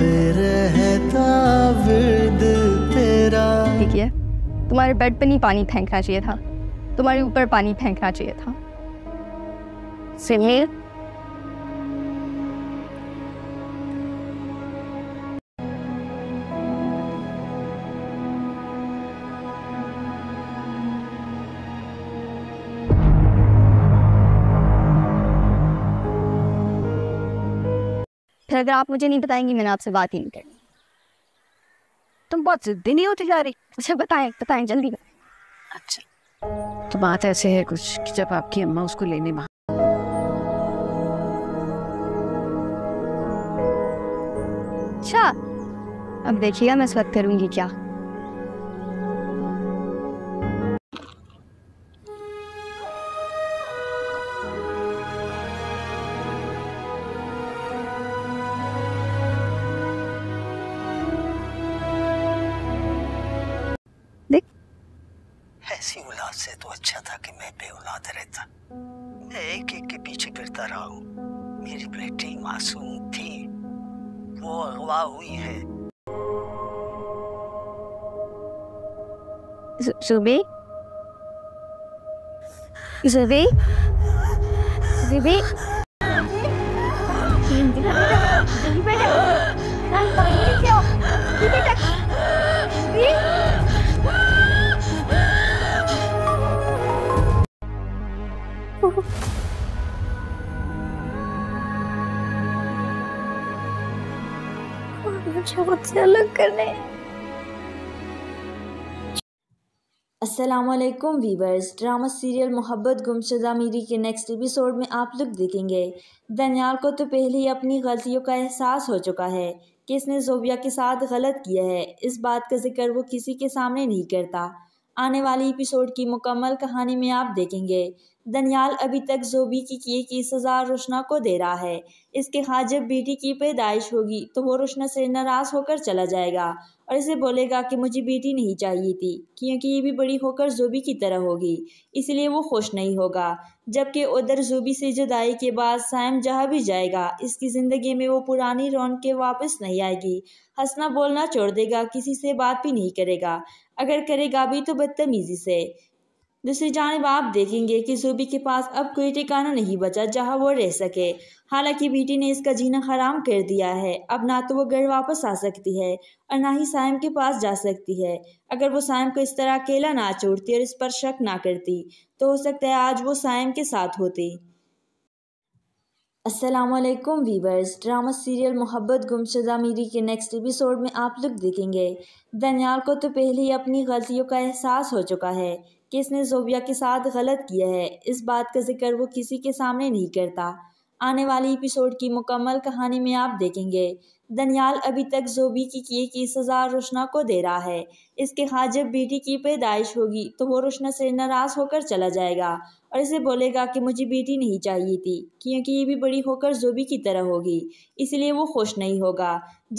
ठीक है तुम्हारे बेड पर नहीं पानी फेंकना चाहिए था तुम्हारे ऊपर पानी फेंकना चाहिए था सिमीर अगर आप मुझे नहीं बताएंगी मैंने आपसे बात ही नहीं करनी तुम बहुत जिद्दी नहीं होती जा रही अच्छा बताएं बताएं जल्दी बताएं अच्छा तो बात ऐसे है कुछ कि जब आपकी अम्मा उसको लेने वहां अच्छा अब देखिएगा मैं इस करूंगी क्या उससे तो अच्छा था कि मैं बेउलाद रहता मैं एक एक के पीछे फिरता रहा हूँ मेरी बेटी मासूम थी वो अगवा हुई है जुबे जुबे जुबे मुझे मुझसे अलग वीवर्स ड्रामा सीरियल मोहब्बत गुमशुदा मीरी के नेक्स्ट एपिसोड में आप लोग देखेंगे दनियाल को तो पहले ही अपनी गलतियों का एहसास हो चुका है कि इसने जोबिया के साथ गलत किया है इस बात का जिक्र वो किसी के सामने नहीं करता आने वाले एपिसोड की मुकम्मल कहानी में आप देखेंगे दनियाल अभी तक जोबी की किए की सजा रोशना को दे रहा है इसके हाथ जब बेटी की पैदाइश होगी तो वो रोशना से नाराज़ होकर चला जाएगा और इसे बोलेगा कि मुझे बेटी नहीं चाहिए थी क्योंकि ये भी बड़ी होकर जोबी की तरह होगी इसलिए वो खुश नहीं होगा जबकि उधर जोबी से जुदाई के बाद सैम जहाँ भी जाएगा इसकी ज़िंदगी में वो पुरानी रौन के वापस नहीं आएगी हंसना बोलना छोड़ देगा किसी से बात भी नहीं करेगा अगर करेगा भी तो बदतमीज़ी से दूसरी जानब आप देखेंगे कि सूबी के पास अब कोई ठिकाना नहीं बचा जहां वो रह सके हालांकि बेटी ने इसका जीना हराम कर दिया है अब ना तो वो घर वापस आ सकती है और ना ही साइम के पास जा सकती है अगर वो साइम को इस तरह अकेला ना छोड़ती और इस पर शक ना करती तो हो सकता है आज वो साइम के साथ होती असलम वीवर्स ड्रामा सीरियल मोहब्बत गुमशुदा मीरी के नेक्स्ट एपिसोड में आप लोग देखेंगे दनियाल को तो पहले ही अपनी गलतियों का एहसास हो चुका है कि इसने जोबिया के साथ गलत किया है इस बात का जिक्र वो किसी के सामने नहीं करता आने वाली एपिसोड की मुकम्मल कहानी में आप देखेंगे दनियाल अभी तक जोबी की किए की सज़ा रोशना को दे रहा है इसके हाथ जब बेटी की पैदाइश होगी तो वो रोशना से नाराज़ होकर चला जाएगा और इसे बोलेगा कि मुझे बेटी नहीं चाहिए थी क्योंकि ये भी बड़ी होकर जूबी की तरह होगी इसलिए वो खुश नहीं होगा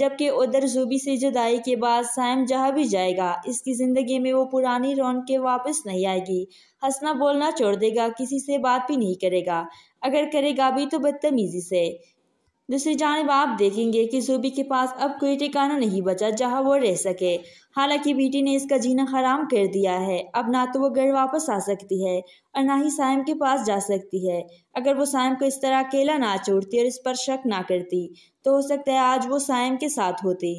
जबकि उधर जूबी से जुदाई के बाद सैम जहाँ भी जाएगा इसकी ज़िंदगी में वो पुरानी के वापस नहीं आएगी हंसना बोलना छोड़ देगा किसी से बात भी नहीं करेगा अगर करेगा भी तो बदतमीज़ी से दूसरी जानब आप देखेंगे कि सूबी के पास अब कोई ठिकाना नहीं बचा जहां वो रह सके हालांकि बीटी ने इसका जीना हराम कर दिया है अब ना तो वो घर वापस आ सकती है और ना ही साइम के पास जा सकती है अगर वो साइम को इस तरह अकेला ना छोड़ती और इस पर शक ना करती तो हो सकता है आज वो साइम के साथ होती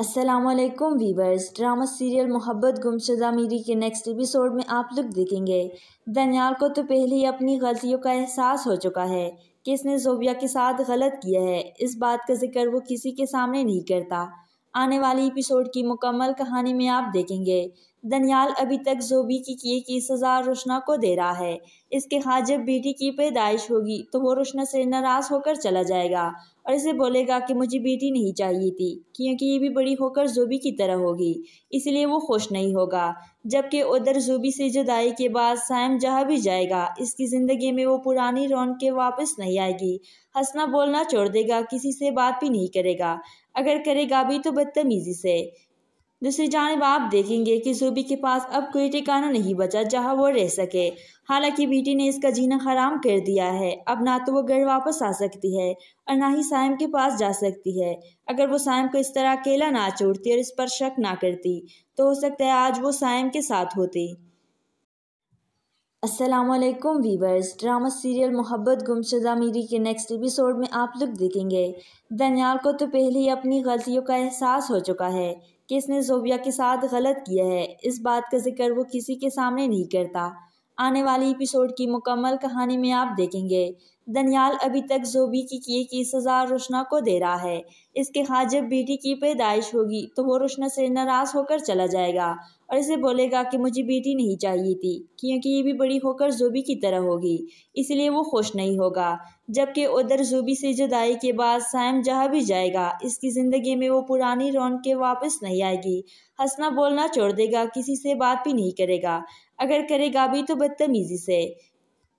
असलकम वीवर्स ड्रामा सीरियल मोहब्बत गुमशुदा मीरी के नेक्स्ट एपिसोड में आप लोग देखेंगे दनियाल को तो पहले ही अपनी गलतियों का एहसास हो चुका है कि इसने जोबिया के साथ गलत किया है इस बात का जिक्र वो किसी के सामने नहीं करता आने वाली एपिसोड की मुकम्मल कहानी में आप देखेंगे दनियाल अभी तक जोबी की किए की सज़ा रोशना को दे रहा है इसके खाद जब बेटी की पैदाइश होगी तो वो रोशना से नाराज़ होकर चला जाएगा और इसे बोलेगा कि मुझे बेटी नहीं चाहिए थी क्योंकि ये भी बड़ी होकर जूबी की तरह होगी इसलिए वो खुश नहीं होगा जबकि उधर जूबी से जुदाई के बाद सैम जहाँ भी जाएगा इसकी ज़िंदगी में वो पुरानी रौन के वापस नहीं आएगी हंसना बोलना छोड़ देगा किसी से बात भी नहीं करेगा अगर करेगा भी तो बदतमीज़ी से दूसरी जानब आप देखेंगे कि सूबी के पास अब कोई ठिकाना नहीं बचा जहां वो रह सके हालांकि बीटी ने इसका जीना हराम कर दिया है अब ना तो वो घर वापस आ सकती है और ना ही साइम के पास जा सकती है अगर वो साइम को इस तरह अकेला ना छोड़ती और इस पर शक ना करती तो हो सकता है आज वो साइम के साथ होती असलकम वीवर्स ड्रामा सीरियल मोहब्बत गुमशुदा मीरी के नेक्स्ट एपिसोड में आप लोग देखेंगे दनियाल को तो पहले ही अपनी गलतियों का एहसास हो चुका है कि इसने जोबिया के साथ गलत किया है इस बात का जिक्र वो किसी के सामने नहीं करता आने वाली एपिसोड की मुकम्मल कहानी में आप देखेंगे दनियाल अभी तक जोबी की किए की सज़ा रोशना को दे रहा है इसके खास जब बेटी की पैदाइश होगी तो वो रोशना से नाराज़ होकर चला जाएगा और इसे बोलेगा कि मुझे बेटी नहीं चाहिए थी क्योंकि ये भी बड़ी होकर जूबी की तरह होगी इसलिए वो खुश नहीं होगा जबकि उधर जूबी से जुदाई के बाद सैम जहाँ भी जाएगा इसकी ज़िंदगी में वो पुरानी रौन के वापस नहीं आएगी हंसना बोलना छोड़ देगा किसी से बात भी नहीं करेगा अगर करेगा भी तो बदतमीज़ी से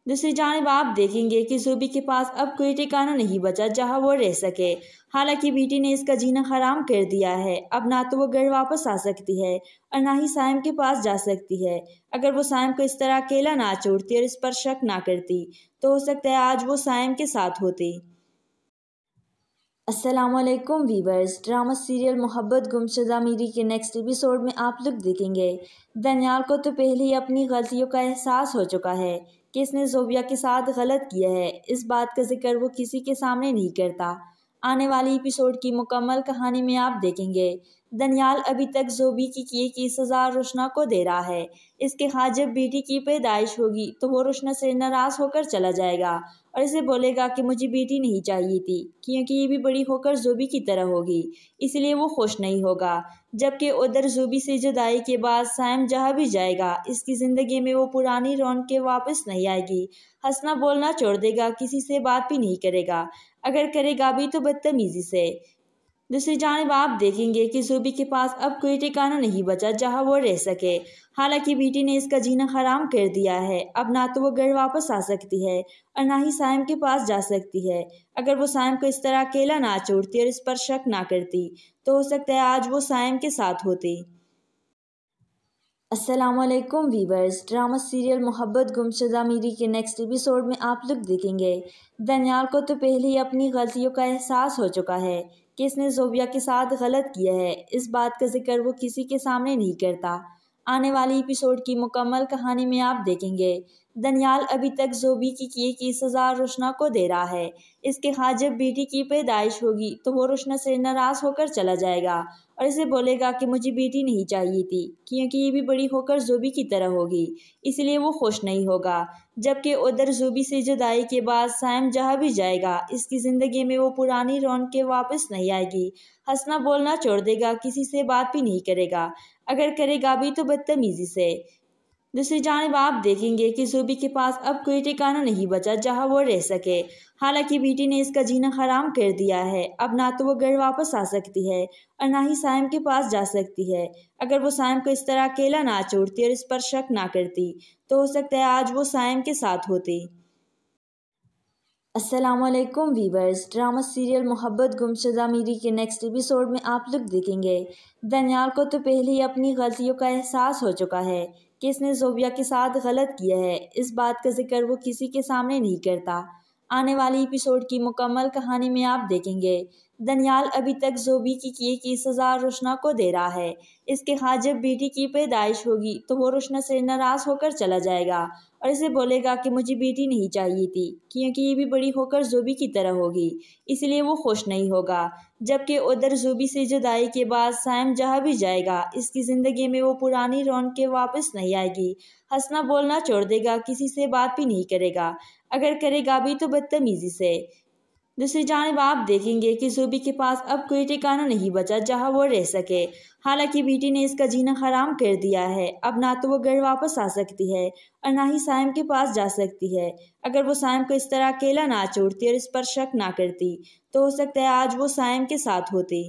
दूसरी जानब आप देखेंगे कि सूबी के पास अब कोई ठिकाना नहीं बचा जहां वो रह सके हालांकि बीटी ने इसका जीना हराम कर दिया है अब ना तो वो घर वापस आ सकती है और ना ही साइम के पास जा सकती है अगर वो साइम को इस तरह अकेला ना छोड़ती और इस पर शक ना करती तो हो सकता है आज वो साइम के साथ होती असलकम वीवर्स ड्रामा सीरियल मोहब्बत गुमशुदा मीरी के नेक्स्ट एपिसोड में आप लोग देखेंगे दनियाल को तो पहले ही अपनी गलतियों का एहसास हो चुका है कि इसने जोबिया के साथ गलत किया है इस बात का जिक्र वो किसी के सामने नहीं करता आने वाली एपिसोड की मुकम्मल कहानी में आप देखेंगे दनियाल अभी तक जोबी की किए की सज़ा रोशना को दे रहा है इसके हाँ जब बेटी की पैदाइश होगी तो वो रोशना से नाराज़ होकर चला जाएगा और इसे बोलेगा कि मुझे बेटी नहीं चाहिए थी क्योंकि ये भी बड़ी होकर जोबी की तरह होगी इसलिए वो खुश नहीं होगा जबकि उधर जोबी से जुदाई के बाद सैम जहाँ भी जाएगा इसकी ज़िंदगी में वो पुरानी रौन के वापस नहीं आएगी हंसना बोलना छोड़ देगा किसी से बात भी नहीं करेगा अगर करेगा भी तो बदतमीज़ी से दूसरी जानब आप देखेंगे कि सूबी के पास अब कोई ठिकाना नहीं बचा जहां वो रह सके हालांकि बीटी ने इसका जीना हराम कर दिया है अब ना तो वो घर वापस आ सकती है और ना ही साइम के पास जा सकती है अगर वो साइम को इस तरह अकेला ना छोड़ती और इस पर शक ना करती तो हो सकता है आज वो साइम के साथ होती असलकम वीवर्स ड्रामा सीरियल मोहब्बत गुमशुदा मीरी के नेक्स्ट एपिसोड में आप लोग देखेंगे दनियाल को तो पहले ही अपनी गलतियों का एहसास हो चुका है कि इसने जोबिया के साथ गलत किया है इस बात का जिक्र वो किसी के सामने नहीं करता आने वाली एपिसोड की मुकम्मल कहानी में आप देखेंगे दनियाल अभी तक जोबी की किए की सजा रोशना को दे रहा है इसके खां जब बेटी की पैदाइश होगी तो वो रोशना से नाराज होकर चला जाएगा और इसे बोलेगा कि मुझे बेटी नहीं चाहिए थी क्योंकि ये भी बड़ी होकर जूबी की तरह होगी इसलिए वो खुश नहीं होगा जबकि उधर जूबी से जुदाई के बाद सैम जहाँ भी जाएगा इसकी ज़िंदगी में वो पुरानी रौन के वापस नहीं आएगी हंसना बोलना छोड़ देगा किसी से बात भी नहीं करेगा अगर करेगा भी तो बदतमीज़ी से दूसरी जानब आप देखेंगे कि सूबी के पास अब कोई ठिकाना नहीं बचा जहां वो रह सके हालांकि बीटी ने इसका जीना हराम कर दिया है अब ना तो वो घर वापस आ सकती है और ना ही साइम के पास जा सकती है अगर वो साइम को इस तरह अकेला ना छोड़ती और इस पर शक ना करती तो हो सकता है आज वो साइम के साथ होती असलम वीवर्स ड्रामा सीरियल मोहब्बत गुमशुदा मीरी के नेक्स्ट एपिसोड में आप लोग देखेंगे दनियाल को तो पहले ही अपनी गलतियों का एहसास हो चुका है कि इसने जोबिया के साथ गलत किया है इस बात का जिक्र वो किसी के सामने नहीं करता आने वाली एपिसोड की मुकम्मल कहानी में आप देखेंगे दनियाल अभी तक जोबी की किए की सज़ा रोशना को दे रहा है इसके हाथ जब बेटी की पैदाइश होगी तो वो रोशना से नाराज़ होकर चला जाएगा और इसे बोलेगा कि मुझे बेटी नहीं चाहिए थी क्योंकि ये भी बड़ी होकर जूबी की तरह होगी इसलिए वो खुश नहीं होगा जबकि उधर जूबी से जुदाई के बाद सैम जहाँ भी जाएगा इसकी ज़िंदगी में वो पुरानी के वापस नहीं आएगी हंसना बोलना छोड़ देगा किसी से बात भी नहीं करेगा अगर करेगा भी तो बदतमीज़ी से दूसरी जानब आप देखेंगे कि सूबी के पास अब कोई ठिकाना नहीं बचा जहां वो रह सके हालांकि बीटी ने इसका जीना हराम कर दिया है अब ना तो वो घर वापस आ सकती है और ना ही साइम के पास जा सकती है अगर वो साइम को इस तरह अकेला ना छोड़ती और इस पर शक ना करती तो हो सकता है आज वो साइम के साथ होती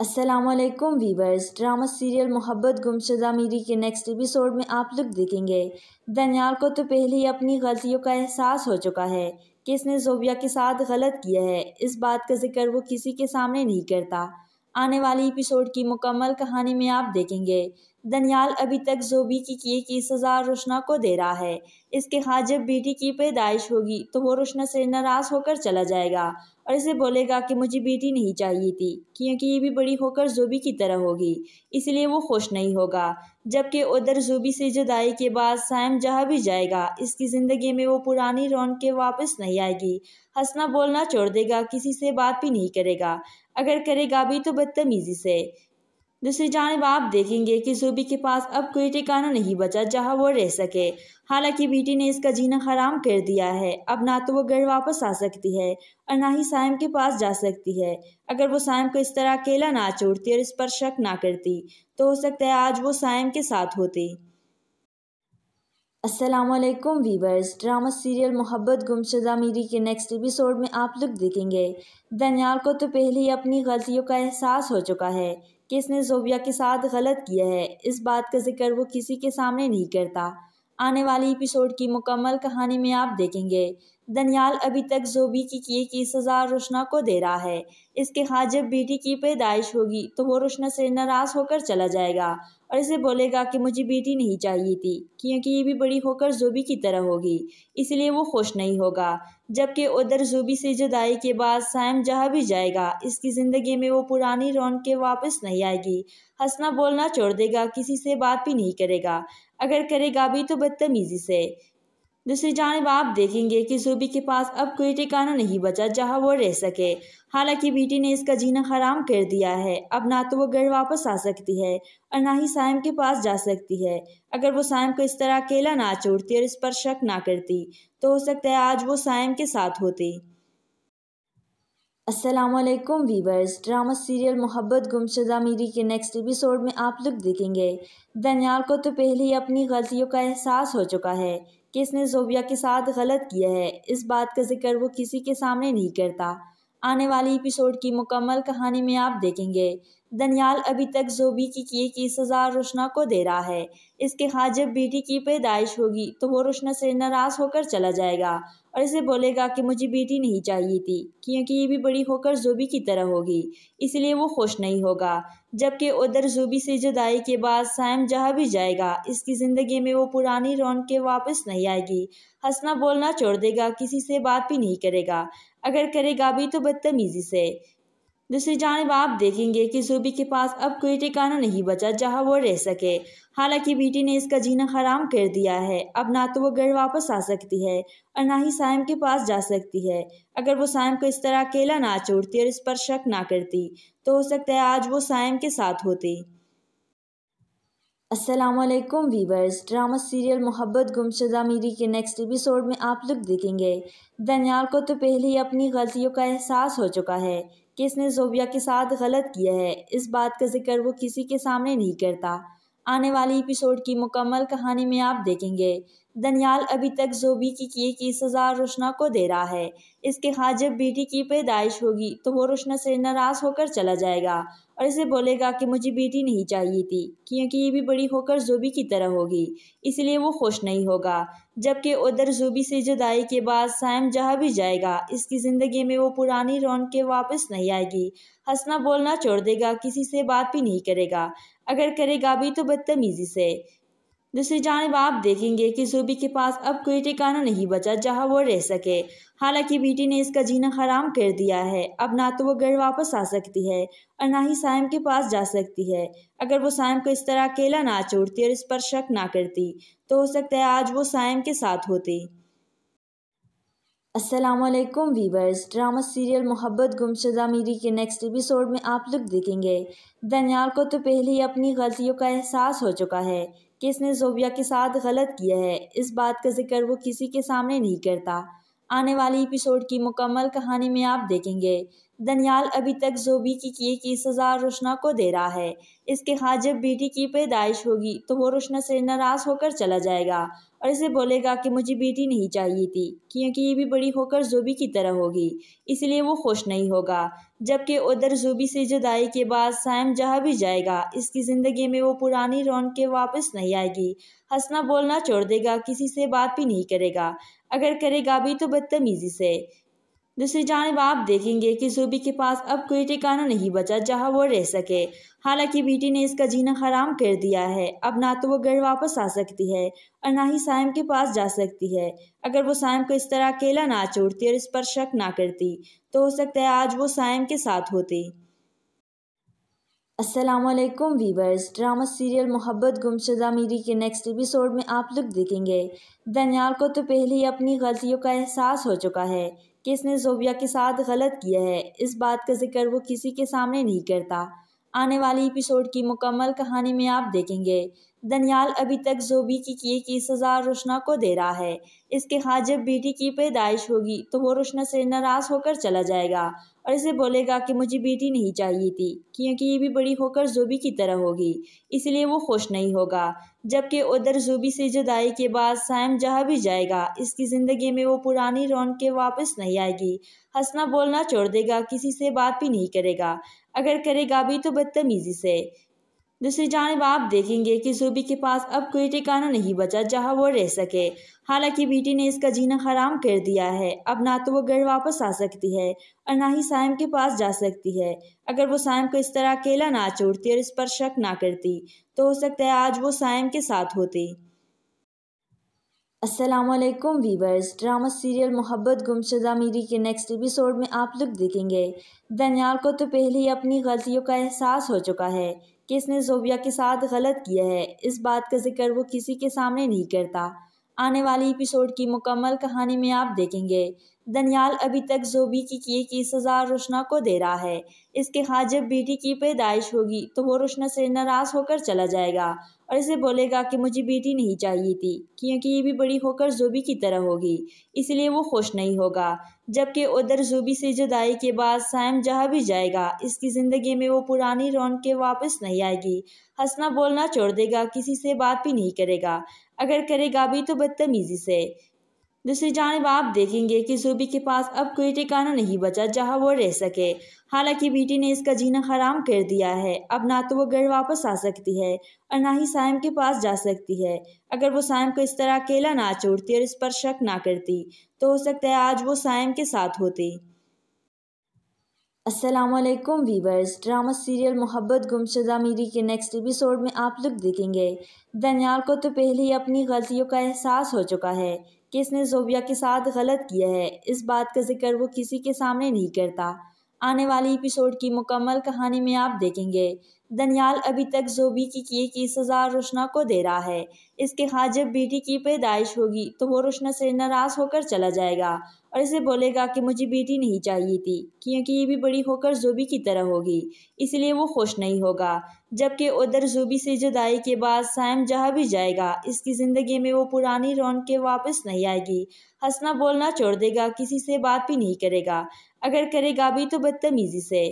असलम वीवर्स ड्रामा सीरियल मोहब्बत गुमशुदा मीरी के नेक्स्ट एपिसोड में आप लोग देखेंगे दनियाल को तो पहले ही अपनी गलतियों का एहसास हो चुका है कि इसने ज़ोबिया के साथ गलत किया है इस बात का ज़िक्र वो किसी के सामने नहीं करता आने वाली एपिसोड की मुकम्मल कहानी में आप देखेंगे दनियाल अभी तक जोबी की किए की सज़ा रोशना को दे रहा है इसके हाथ जब बेटी की पैदाइश होगी तो वो रोशना से नाराज़ होकर चला जाएगा और इसे बोलेगा कि मुझे बेटी नहीं चाहिए थी क्योंकि ये भी बड़ी होकर जोबी की तरह होगी इसलिए वो खुश नहीं होगा जबकि उधर जोबी से जुदाई के बाद सैम जहाँ भी जाएगा इसकी ज़िंदगी में वो पुरानी के वापस नहीं आएगी हंसना बोलना छोड़ देगा किसी से बात भी नहीं करेगा अगर करेगा भी तो बदतमीज़ी से दूसरी जानब आप देखेंगे कि सूबी के पास अब कोई ठिकाना नहीं बचा जहां वो रह सके हालांकि बेटी ने इसका जीना हराम कर दिया है अब ना तो वो घर वापस आ सकती है और ना ही साइम के पास जा सकती है अगर वो साइम को इस तरह अकेला ना छोड़ती और इस पर शक ना करती तो हो सकता है आज वो साइम के साथ होती असलकुम वीवर्स ड्रामा सीरियल मोहब्बत गुमशुदा मीरी के नेक्स्ट एपिसोड में आप लोग देखेंगे दनियाल को तो पहले ही अपनी गलतियों का एहसास हो चुका है कि इसने जोबिया के साथ गलत किया है इस बात का जिक्र वो किसी के सामने नहीं करता आने वाले एपिसोड की मुकम्मल कहानी में आप देखेंगे दनियाल अभी तक जोबी की किए की सज़ा रोशना को दे रहा है इसके हाथ जब बेटी की पैदाइश होगी तो वो रोशना से नाराज़ होकर चला जाएगा और इसे बोलेगा कि मुझे बेटी नहीं चाहिए थी क्योंकि ये भी बड़ी होकर जोबी की तरह होगी इसलिए वो खुश नहीं होगा जबकि उधर जोबी से जुदाई के बाद सैम जहाँ भी जाएगा इसकी ज़िंदगी में वो पुरानी रौन के वापस नहीं आएगी हंसना बोलना छोड़ देगा किसी से बात भी नहीं करेगा अगर करेगा भी तो बदतमीज़ी से दूसरी जानब आप देखेंगे कि सूबी के पास अब कोई ठिकाना नहीं बचा जहां वो रह सके हालांकि बेटी ने इसका जीना हराम कर दिया है अब ना तो वो घर वापस आ सकती है और ना ही साइम के पास जा सकती है अगर वो साइम को इस तरह अकेला ना छोड़ती और इस पर शक ना करती तो हो सकता है आज वो साइम के साथ होती असलम वीवर्स ड्रामा सीरियल मोहब्बत गुमशुदा मीरी के नेक्स्ट एपिसोड में आप लोग देखेंगे दनियाल को तो पहले ही अपनी गलतियों का एहसास हो चुका है कि इसने जोबिया के साथ गलत किया है इस बात का जिक्र वो किसी के सामने नहीं करता आने वाली एपिसोड की मुकम्मल कहानी में आप देखेंगे दनियाल अभी तक जोबी की किए की सज़ा रोशना को दे रहा है इसके हाथ जब बेटी की पैदाइश होगी तो वो रोशना से नाराज़ होकर चला जाएगा और इसे बोलेगा कि मुझे बेटी नहीं चाहिए थी क्योंकि ये भी बड़ी होकर जूबी की तरह होगी इसलिए वो खुश नहीं होगा जबकि उधर जूबी से जुदाई के बाद सैम जहाँ भी जाएगा इसकी ज़िंदगी में वो पुरानी रौन के वापस नहीं आएगी हंसना बोलना छोड़ देगा किसी से बात भी नहीं करेगा अगर करेगा भी तो बदतमीज़ी से दूसरी जानब आप देखेंगे कि जूबी के पास अब कोई ठिकाना नहीं बचा जहां वो रह सके हालांकि बीटी ने इसका जीना हराम कर दिया है अब ना तो वो घर वापस आ सकती है और ना ही साइम के पास जा सकती है अगर वो साइम को इस तरह अकेला ना छोड़ती और इस पर शक ना करती तो हो सकता है आज वो साइम के साथ होती असलकम वीवर्स ड्रामा सीरियल मोहब्बत गुमशुदा मीरी के नेक्स्ट एपिसोड में आप लोग देखेंगे दनियाल को तो पहले ही अपनी गलतियों का एहसास हो चुका है कि इसने जोबिया के साथ गलत किया है इस बात का जिक्र वो किसी के सामने नहीं करता आने वाली एपिसोड की मुकम्मल कहानी में आप देखेंगे दनियाल अभी तक जोबी की किए की सजा रोशना को दे रहा है इसके खास जब बेटी की पैदाइश होगी तो वो रोशना से नाराज होकर चला जाएगा और इसे बोलेगा कि मुझे बेटी नहीं चाहिए थी क्योंकि ये भी बड़ी होकर जोबी की तरह होगी इसलिए वो खुश नहीं होगा जबकि उधर जोबी से जुदाई के बाद सैम जहाँ भी जाएगा इसकी ज़िंदगी में वो पुरानी रौन के वापस नहीं आएगी हंसना बोलना छोड़ देगा किसी से बात भी नहीं करेगा अगर करेगा भी तो बदतमीज़ी से दूसरी जानब आप देखेंगे कि सूबी के पास अब कोई ठिकाना नहीं बचा जहां वो रह सके हालांकि बीटी ने इसका जीना हराम कर दिया है अब ना तो वो घर वापस आ सकती है और ना ही साइम के पास जा सकती है अगर वो साइम को इस तरह अकेला ना छोड़ती और इस पर शक ना करती तो हो सकता है आज वो साइम के साथ होती असलकम वीवर्स ड्रामा सीरियल मोहब्बत गुमशुदा मीरी के नेक्स्ट एपिसोड में आप लोग देखेंगे दनियाल को तो पहले ही अपनी गलतियों का एहसास हो चुका है कि इसने जोबिया के साथ गलत किया है इस बात का जिक्र वो किसी के सामने नहीं करता आने वाली एपिसोड की मुकम्मल कहानी में आप देखेंगे दनियाल अभी तक जोबी की किए की सज़ा रोशना को दे रहा है इसके खास जब बेटी की पैदाइश होगी तो वो रोशना से नाराज़ होकर चला जाएगा और इसे बोलेगा कि मुझे बेटी नहीं चाहिए थी क्योंकि ये भी बड़ी होकर जूबी की तरह होगी इसलिए वो खुश नहीं होगा जबकि उधर जूबी से जुदाई के बाद सैम जहाँ भी जाएगा इसकी ज़िंदगी में वो पुरानी रौन के वापस नहीं आएगी हंसना बोलना छोड़ देगा किसी से बात भी नहीं करेगा अगर करेगा भी तो बदतमीज़ी से दूसरी जानब आप देखेंगे कि सूबी के पास अब कोई ठिकाना नहीं बचा जहां वो रह सके हालांकि बीटी ने इसका जीना हराम कर दिया है अब ना तो वो घर वापस आ सकती है और ना ही साइम के पास जा सकती है अगर वो साइम को इस तरह अकेला ना छोड़ती और इस पर शक ना करती तो हो सकता है आज वो साइम के साथ होती असलकम वीवर्स ड्रामा सीरियल मोहब्बत गुमशुदा मीरी के नेक्स्ट एपिसोड में आप लोग देखेंगे दनियाल को तो पहले ही अपनी गलतियों का एहसास हो चुका है कि इसने जोबिया के साथ गलत किया है इस बात का जिक्र वो किसी के सामने नहीं करता आने वाली एपिसोड की मुकम्मल कहानी में आप देखेंगे दनियाल अभी तक जोबी की किए की सज़ा रोशना को दे रहा है इसके खास जब बेटी की पैदाइश होगी तो वो रोशना से नाराज़ होकर चला जाएगा और इसे बोलेगा कि मुझे बेटी नहीं चाहिए थी क्योंकि ये भी बड़ी होकर जूबी की तरह होगी इसलिए वो खुश नहीं होगा जबकि उधर जूबी से जुदाई के बाद सैम जहाँ भी जाएगा इसकी ज़िंदगी में वो पुरानी के वापस नहीं आएगी हंसना बोलना छोड़ देगा किसी से बात भी नहीं करेगा अगर करेगा भी तो बदतमीज़ी से दूसरी जानब आप देखेंगे कि सूबी के पास अब कोई ठिकाना नहीं बचा जहां वो रह सके हालांकि बीटी ने इसका जीना हराम कर दिया है अब ना तो वो घर वापस आ सकती है और ना ही साइम के पास जा सकती है अगर वो साइम को इस तरह अकेला ना छोड़ती और इस पर शक ना करती तो हो सकता है आज वो साइम के साथ होती असलकुम वीवर्स ड्रामा सीरियल मोहब्बत गुमशुदा मीरी के नेक्स्ट एपिसोड में आप लोग देखेंगे दनियाल को तो पहले ही अपनी गलतियों का एहसास हो चुका है कि इसने जोबिया के साथ गलत किया है इस बात का जिक्र वो किसी के सामने नहीं करता आने वाली एपिसोड की मुकम्मल कहानी में आप देखेंगे दनियाल अभी तक जोबी की किए की सजा रोशना को दे रहा है इसके खां जब बेटी की पैदाइश होगी तो वो रोशना से नाराज होकर चला जाएगा और इसे बोलेगा कि मुझे बेटी नहीं चाहिए थी क्योंकि ये भी बड़ी होकर जूबी की तरह होगी इसलिए वो खुश नहीं होगा जबकि उधर जूबी से जुदाई के बाद सैम जहाँ भी जाएगा इसकी ज़िंदगी में वो पुरानी रौन के वापस नहीं आएगी हंसना बोलना छोड़ देगा किसी से बात भी नहीं करेगा अगर करेगा भी तो बदतमीज़ी से दूसरी जानब आप देखेंगे कि सूबी के पास अब कोई ठिकाना नहीं बचा जहां वो रह सके हालांकि बीटी ने इसका जीना हराम कर दिया है अब ना तो वो घर वापस आ सकती है और ना ही साइम के पास जा सकती है अगर वो साइम को इस तरह अकेला ना छोड़ती और इस पर शक ना करती तो हो सकता है आज वो साइम के साथ होती असलकम वीवर्स ड्रामा सीरियल मोहब्बत गुमशुदा मीरी के नेक्स्ट एपिसोड में आप लोग देखेंगे दनियाल को तो पहले ही अपनी गलतियों का एहसास हो चुका है कि इसने जोबिया के साथ गलत किया है इस बात का जिक्र वो किसी के सामने नहीं करता आने वाली एपिसोड की मुकम्मल कहानी में आप देखेंगे दनियाल अभी तक जोबी की किए की सज़ा रोशना को दे रहा है इसके खास जब बेटी की पैदाइश होगी तो वो रोशना से नाराज़ होकर चला जाएगा और इसे बोलेगा कि मुझे बेटी नहीं चाहिए थी क्योंकि ये भी बड़ी होकर जूबी की तरह होगी इसलिए वो खुश नहीं होगा जबकि उधर जूबी से जुदाई के बाद सैम जहाँ भी जाएगा इसकी ज़िंदगी में वो पुरानी के वापस नहीं आएगी हंसना बोलना छोड़ देगा किसी से बात भी नहीं करेगा अगर करेगा भी तो बदतमीज़ी से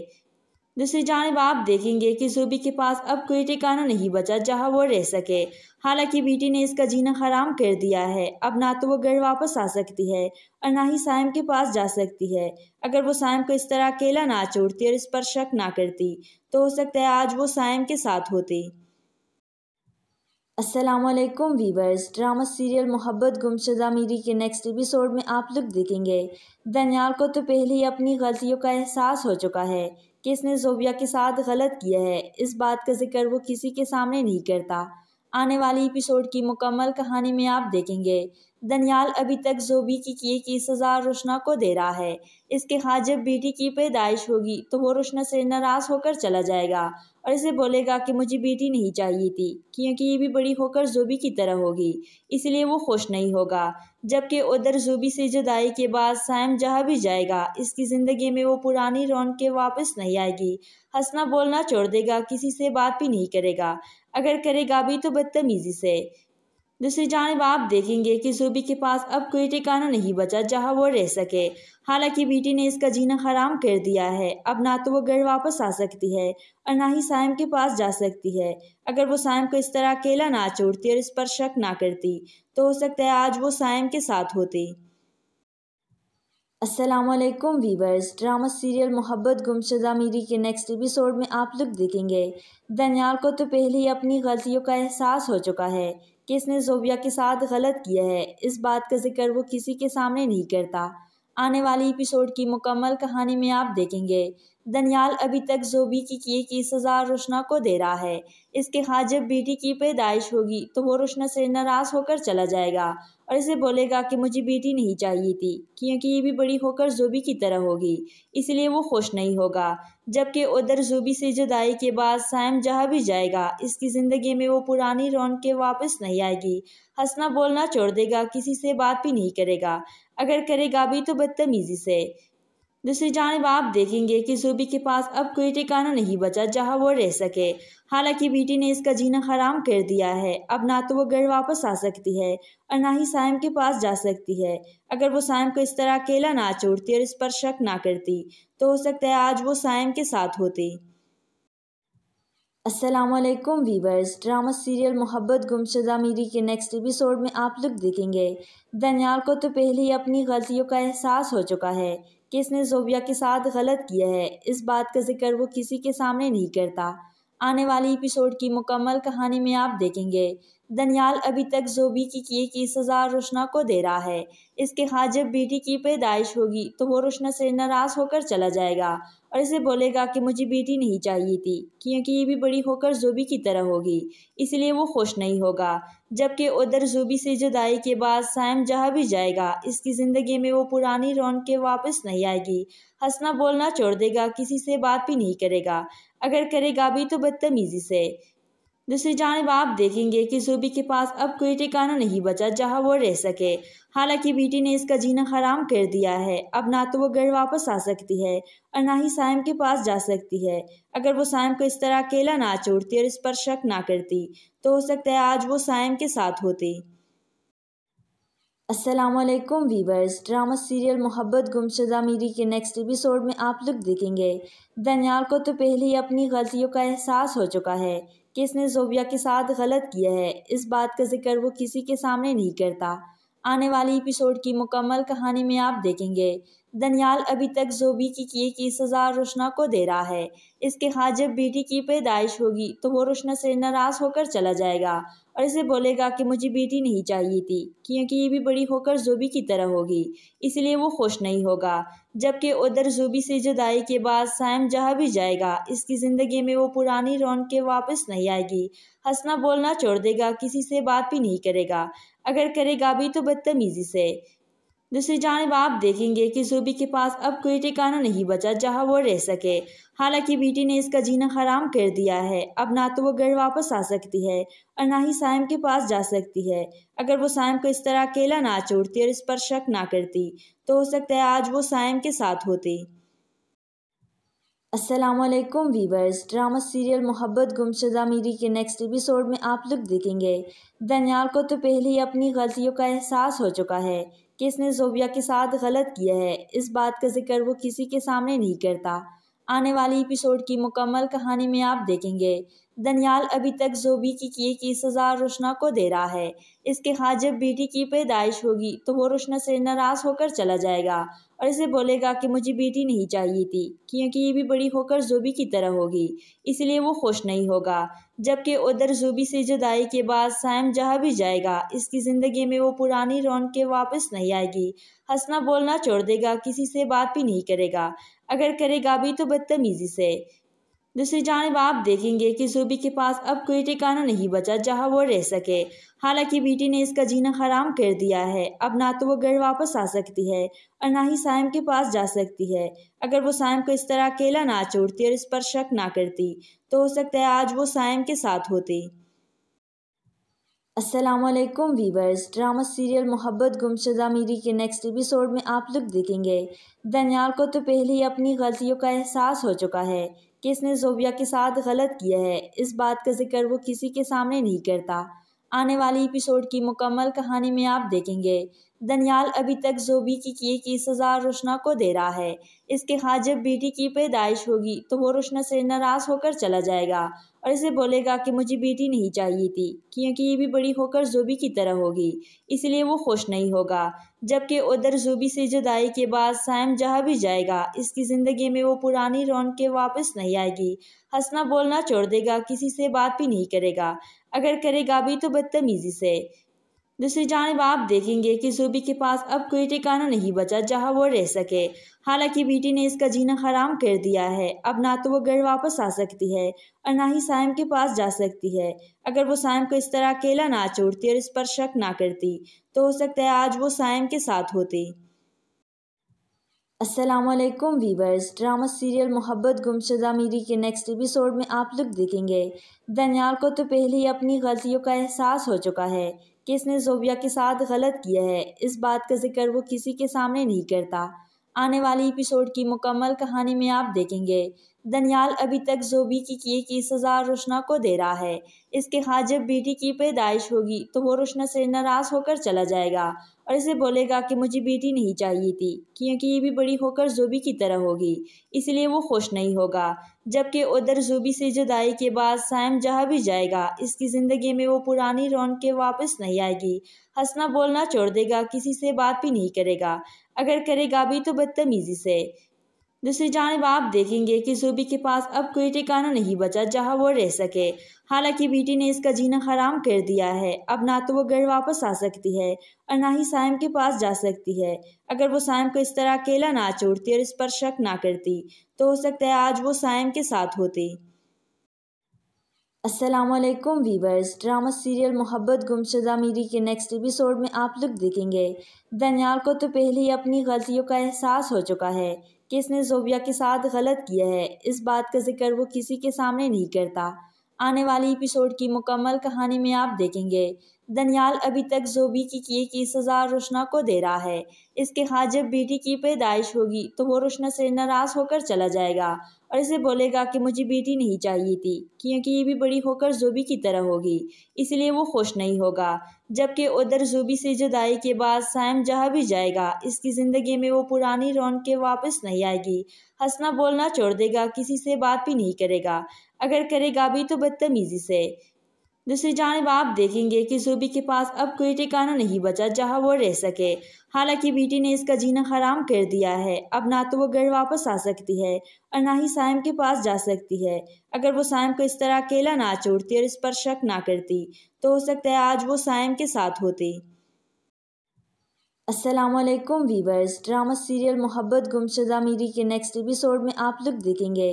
दूसरी जानब आप देखेंगे कि सूबी के पास अब कोई ठिकाना नहीं बचा जहां वो रह सके हालांकि बीटी ने इसका जीना हराम कर दिया है अब ना तो वो घर वापस आ सकती है और ना ही साइम के पास जा सकती है अगर वो साइम को इस तरह अकेला ना छोड़ती और इस पर शक ना करती तो हो सकता है आज वो साइम के साथ होती असलम वीवर्स ड्रामा सीरियल मोहब्बत गुमशुदा मीरी के नेक्स्ट एपिसोड में आप लोग देखेंगे दनियाल को तो पहले ही अपनी गलतियों का एहसास हो चुका है कि इसने जोबिया के साथ गलत किया है इस बात का जिक्र वो किसी के सामने नहीं करता आने वाली एपिसोड की मुकम्मल कहानी में आप देखेंगे दनियाल अभी तक जोबी की किए की सज़ा रोशना को दे रहा है इसके खाद जब बेटी की पैदाइश होगी तो वो रोशना से नाराज़ होकर चला जाएगा और इसे बोलेगा कि मुझे बेटी नहीं चाहिए थी क्योंकि ये भी बड़ी होकर जूबी की तरह होगी इसलिए वो खुश नहीं होगा जबकि उधर जूबी से जुदाई के बाद सैम जहाँ भी जाएगा इसकी ज़िंदगी में वो पुरानी रौन के वापस नहीं आएगी हंसना बोलना छोड़ देगा किसी से बात भी नहीं करेगा अगर करेगा भी तो बदतमीज़ी से दूसरी जानब आप देखेंगे कि सूबी के पास अब कोई ठिकाना नहीं बचा जहां वो रह सके हालांकि बीटी ने इसका जीना हराम कर दिया है अब ना तो वो घर वापस आ सकती है और ना ही साइम के पास जा सकती है अगर वो साइम को इस तरह अकेला ना छोड़ती और इस पर शक ना करती तो हो सकता है आज वो साइम के साथ होती असलम वीवर्स ड्रामा सीरियल मोहब्बत गुमशुदा मीरी के नेक्स्ट एपिसोड में आप लोग देखेंगे दनियाल को तो पहले ही अपनी गलतियों का एहसास हो चुका है कि इसने जोबिया के साथ गलत किया है इस बात का जिक्र वो किसी के सामने नहीं करता आने वाली एपिसोड की मुकम्मल कहानी में आप देखेंगे दनियाल अभी तक जोबी की किए की सजा रोशना को दे रहा है इसके हाथ जब बेटी की पैदाइश होगी तो वो रोशना से नाराज़ होकर चला जाएगा और इसे बोलेगा कि मुझे बेटी नहीं चाहिए थी क्योंकि ये भी बड़ी होकर जोबी की तरह होगी इसलिए वो खुश नहीं होगा जबकि उधर जोबी से जुदाई के बाद सैम जहाँ भी जाएगा इसकी ज़िंदगी में वो पुरानी रौन के वापस नहीं आएगी हंसना बोलना छोड़ देगा किसी से बात भी नहीं करेगा अगर करेगा भी तो बदतमीज़ी से दूसरी जानब आप देखेंगे कि सूबी के पास अब कोई ठिकाना नहीं बचा जहां वो रह सके हालांकि बेटी ने इसका जीना हराम कर दिया है अब ना तो वो घर वापस आ सकती है और ना ही साइम के पास जा सकती है अगर वो साइम को इस तरह अकेला ना छोड़ती और इस पर शक ना करती तो हो सकता है आज वो साइम के साथ होती असलकम वीवर्स ड्रामा सीरियल मोहब्बत गुमशुदा मीरी के नेक्स्ट एपिसोड में आप लोग देखेंगे दनियाल को तो पहले ही अपनी गलतियों का एहसास हो चुका है कि इसने ज़ोबिया के साथ गलत किया है इस बात का ज़िक्र वो किसी के सामने नहीं करता आने वाली एपिसोड की मुकम्मल कहानी में आप देखेंगे दनियाल अभी तक जोबी की किए की सज़ा रोशना को दे रहा है इसके खाद जब बेटी की पैदाइश होगी तो वो रोशना से नाराज़ होकर चला जाएगा और इसे बोलेगा कि मुझे बेटी नहीं चाहिए थी क्योंकि ये भी बड़ी होकर जोबी की तरह होगी इसलिए वो खुश नहीं होगा जबकि उधर जोबी से जुदाई के बाद सैम जहाँ भी जाएगा इसकी ज़िंदगी में वो पुरानी के वापस नहीं आएगी हंसना बोलना छोड़ देगा किसी से बात भी नहीं करेगा अगर करेगा भी तो बदतमीजी से दूसरी जानब आप देखेंगे कि जूबी के पास अब कोई ठिकाना नहीं बचा जहां वो रह सके हालांकि बीटी ने इसका जीना हराम कर दिया है अब ना तो वो घर वापस आ सकती है और ना ही साइम के पास जा सकती है अगर वो साइम को इस तरह अकेला ना छोड़ती और इस पर शक ना करती तो हो सकता है आज वो साइम के साथ होती असलकुम वीवर्स ड्रामा सीरियल मोहब्बत गुमशुदा मीरी के नेक्स्ट एपिसोड में आप लोग देखेंगे दनियाल को तो पहले ही अपनी गलतियों का एहसास हो चुका है कि इसने जोबिया के साथ गलत किया है इस बात का जिक्र वो किसी के सामने नहीं करता आने वाली एपिसोड की मुकम्मल कहानी में आप देखेंगे दनियाल अभी तक जोबी की किए की सजा रोशना को दे रहा है इसके हाथ जब बेटी की पैदाइश होगी तो वो रोशना से नाराज होकर चला जाएगा और इसे बोलेगा कि मुझे बेटी नहीं चाहिए थी क्योंकि ये भी बड़ी होकर जोबी की तरह होगी इसलिए वो खुश नहीं होगा जबकि उधर जोबी से जुदाई के बाद सैम जहाँ भी जाएगा इसकी ज़िंदगी में वो पुरानी के वापस नहीं आएगी हंसना बोलना छोड़ देगा किसी से बात भी नहीं करेगा अगर करेगा भी तो बदतमीज़ी से दूसरी जानब आप देखेंगे कि सूबी के पास अब कोई ठिकाना नहीं बचा जहां वो रह सके हालांकि बीटी ने इसका जीना हराम कर दिया है अब ना तो वो घर वापस आ सकती है और ना ही साइम के पास जा सकती है अगर वो साइम को इस तरह अकेला ना छोड़ती और इस पर शक ना करती तो हो सकता है आज वो साइम के साथ होती असलम वीवर्स ड्रामा सीरियल मोहब्बत गुमशुदा मीरी के नेक्स्ट एपिसोड में आप लोग देखेंगे दनियाल को तो पहले ही अपनी गलतियों का एहसास हो चुका है कि इसने जोबिया के साथ गलत किया है इस बात का जिक्र वो किसी के सामने नहीं करता आने वाली एपिसोड की मुकम्मल कहानी में आप देखेंगे दनियाल अभी तक जोबी की किए की सज़ा रोशना को दे रहा है इसके खास जब बेटी की पैदाइश होगी तो वो रोशना से नाराज़ होकर चला जाएगा और इसे बोलेगा कि मुझे बेटी नहीं चाहिए थी क्योंकि ये भी बड़ी होकर जूबी की तरह होगी इसलिए वो खुश नहीं होगा जबकि उधर जूबी से जुदाई के बाद सैम जहाँ भी जाएगा इसकी ज़िंदगी में वो पुरानी रौन के वापस नहीं आएगी हंसना बोलना छोड़ देगा किसी से बात भी नहीं करेगा अगर करेगा भी तो बदतमीज़ी से दूसरी जानब आप देखेंगे कि सूबी के पास अब कोई ठिकाना नहीं बचा जहां वो रह सके हालांकि बीटी ने इसका जीना हराम कर दिया है अब ना तो वो घर वापस आ सकती है और ना ही साइम के पास जा सकती है अगर वो साइम को इस तरह अकेला ना छोड़ती और इस पर शक ना करती तो हो सकता है आज वो साइम के साथ होती असलकम वीवर्स ड्रामा सीरियल मोहब्बत गुमशुदा मीरी के नेक्स्ट एपिसोड में आप लोग देखेंगे दनियाल को तो पहले ही अपनी गलतियों का एहसास हो चुका है कि इसने जोबिया के साथ गलत किया है इस बात का जिक्र वो किसी के सामने नहीं करता आने वाली एपिसोड की मुकम्मल कहानी में आप देखेंगे दनियाल अभी तक जोबी की किए की सज़ा रोशना को दे रहा है इसके खाद जब बेटी की पैदाइश होगी तो वो रोशना से नाराज़ होकर चला जाएगा और इसे बोलेगा कि मुझे बेटी नहीं चाहिए थी क्योंकि ये भी बड़ी होकर जूबी की तरह होगी इसलिए वो खुश नहीं होगा जबकि उधर जूबी से जुदाई के बाद सैम जहाँ भी जाएगा इसकी ज़िंदगी में वो पुरानी के वापस नहीं आएगी हंसना बोलना छोड़ देगा किसी से बात भी नहीं करेगा अगर करेगा भी तो बदतमीज़ी से दूसरी जानब आप देखेंगे कि सूबी के पास अब कोई ठिकाना नहीं बचा जहां वो रह सके हालांकि बीटी ने इसका जीना हराम कर दिया है अब ना तो वो घर वापस आ सकती है और ना ही साइम के पास जा सकती है अगर वो साइम को इस तरह अकेला ना छोड़ती और इस पर शक ना करती तो हो सकता है आज वो साइम के साथ होती असलकुम वीवर्स ड्रामा सीरियल मोहब्बत गुमशुदा मीरी के नेक्स्ट एपिसोड में आप लोग देखेंगे दनियाल को तो पहले ही अपनी गलतियों का एहसास हो चुका है कि इसने जोबिया के साथ गलत किया है इस बात का जिक्र वो किसी के सामने नहीं करता आने वाली एपिसोड की मुकम्मल कहानी में आप देखेंगे दनियाल अभी तक जोबी की किए की सजा रोशना को दे रहा है इसके खां जब बेटी की पैदाइश होगी तो वो रोशना से नाराज होकर चला जाएगा और इसे बोलेगा कि मुझे बेटी नहीं चाहिए थी क्योंकि ये भी बड़ी होकर जूबी की तरह होगी इसलिए वो खुश नहीं होगा जबकि उधर जूबी से जुदाई के बाद सैम जहाँ भी जाएगा इसकी ज़िंदगी में वो पुरानी रौन के वापस नहीं आएगी हंसना बोलना छोड़ देगा किसी से बात भी नहीं करेगा अगर करेगा भी तो बदतमीज़ी से दूसरी जानब आप देखेंगे कि सूबी के पास अब कोई ठिकाना नहीं बचा जहां वो रह सके हालांकि बीटी ने इसका जीना हराम कर दिया है अब ना तो वो घर वापस आ सकती है और ना ही साइम के पास जा सकती है अगर वो साइम को इस तरह अकेला ना छोड़ती और इस पर शक ना करती तो हो सकता है आज वो साइम के साथ होती असलकम वीवर्स ड्रामा सीरियल मोहब्बत गुमशुदा मीरी के नेक्स्ट एपिसोड में आप लोग देखेंगे दनियाल को तो पहले ही अपनी गलतियों का एहसास हो चुका है कि इसने जोबिया के साथ गलत किया है इस बात का जिक्र वो किसी के सामने नहीं करता आने वाली एपिसोड की मुकम्मल कहानी में आप देखेंगे दनियाल अभी तक जोबी की किए की सज़ा रोशना को दे रहा है इसके खास जब बेटी की पैदाइश होगी तो वो रोशना से नाराज़ होकर चला जाएगा और इसे बोलेगा कि मुझे बेटी नहीं चाहिए थी क्योंकि ये भी बड़ी होकर जूबी की तरह होगी इसलिए वो खुश नहीं होगा जबकि उधर जूबी से जुदाई के बाद सैम जहाँ भी जाएगा इसकी ज़िंदगी में वो पुरानी रौन के वापस नहीं आएगी हंसना बोलना छोड़ देगा किसी से बात भी नहीं करेगा अगर करेगा भी तो बदतमीज़ी से दूसरी जानब आप देखेंगे कि सूबी के पास अब कोई ठिकाना नहीं बचा जहां वो रह सके हालांकि बीटी ने इसका जीना हराम कर दिया है अब ना तो वो घर वापस आ सकती है और ना ही साइम के पास जा सकती है अगर वो साइम को इस तरह अकेला ना छोड़ती और इस पर शक ना करती तो हो सकता है आज वो साइम के साथ होती असलम वीवर्स ड्रामा सीरियल मोहब्बत गुमशुदा मीरी के नेक्स्ट एपिसोड में आप लोग देखेंगे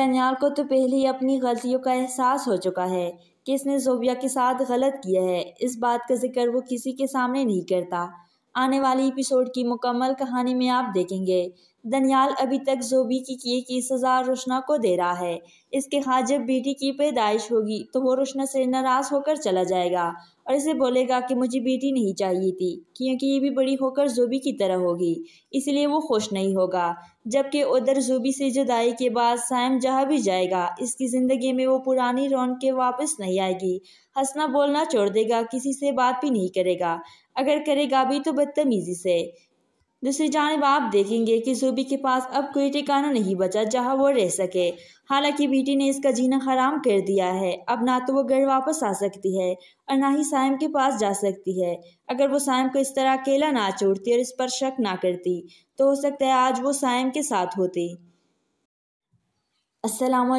दनियाल को तो पहले ही अपनी गलतियों का एहसास हो चुका है कि इसने जोबिया के साथ गलत किया है इस बात का जिक्र वो किसी के सामने नहीं करता आने वाली एपिसोड की मुकम्मल कहानी में आप देखेंगे दनियाल अभी तक जोबी की किए की सज़ा रोशना को दे रहा है इसके खाद जब बेटी की पैदाइश होगी तो वो रोशना से नाराज़ होकर चला जाएगा और इसे बोलेगा कि मुझे बेटी नहीं चाहिए थी क्योंकि ये भी बड़ी होकर जूबी की तरह होगी इसलिए वो खुश नहीं होगा जबकि उधर जूबी से जुदाई के बाद सैम जहाँ भी जाएगा इसकी ज़िंदगी में वो पुरानी रौन के वापस नहीं आएगी हंसना बोलना छोड़ देगा किसी से बात भी नहीं करेगा अगर करेगा भी तो बदतमीज़ी से दूसरी जानब आप देखेंगे कि सूबी के पास अब कोई ठिकाना नहीं बचा जहां वो रह सके हालांकि बीटी ने इसका जीना हराम कर दिया है अब ना तो वो घर वापस आ सकती है और ना ही साइम के पास जा सकती है अगर वो साइम को इस तरह अकेला ना छोड़ती और इस पर शक ना करती तो हो सकता है आज वो साइम के साथ होती असलम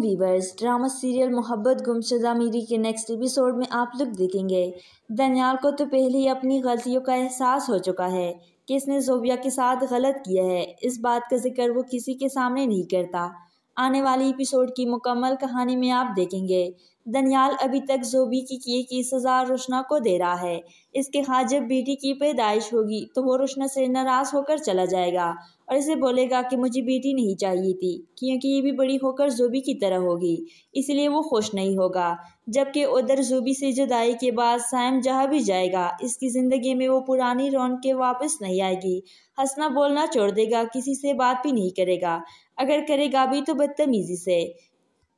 वीवर्स ड्रामा सीरियल मोहब्बत गुमशुदा मीरी के नेक्स्ट एपिसोड में आप लोग देखेंगे दनियाल को तो पहले ही अपनी गलतियों का एहसास हो चुका है कि इसने जोबिया के साथ गलत किया है इस बात का जिक्र वो किसी के सामने नहीं करता आने वाली एपिसोड की मुकम्मल कहानी में आप देखेंगे दनियाल अभी तक जोबी की किए की सज़ा रोशना को दे रहा है इसके खास जब बेटी की पैदाइश होगी तो वो रोशना से नाराज़ होकर चला जाएगा और इसे बोलेगा कि मुझे बेटी नहीं चाहिए थी क्योंकि ये भी बड़ी होकर जूबी की तरह होगी इसलिए वो खुश नहीं होगा जबकि उधर जूबी से जुदाई के बाद सायम जहाँ भी जाएगा इसकी ज़िंदगी में वो पुरानी रौन के वापस नहीं आएगी हंसना बोलना छोड़ देगा किसी से बात भी नहीं करेगा अगर करेगा भी तो बदतमीज़ी से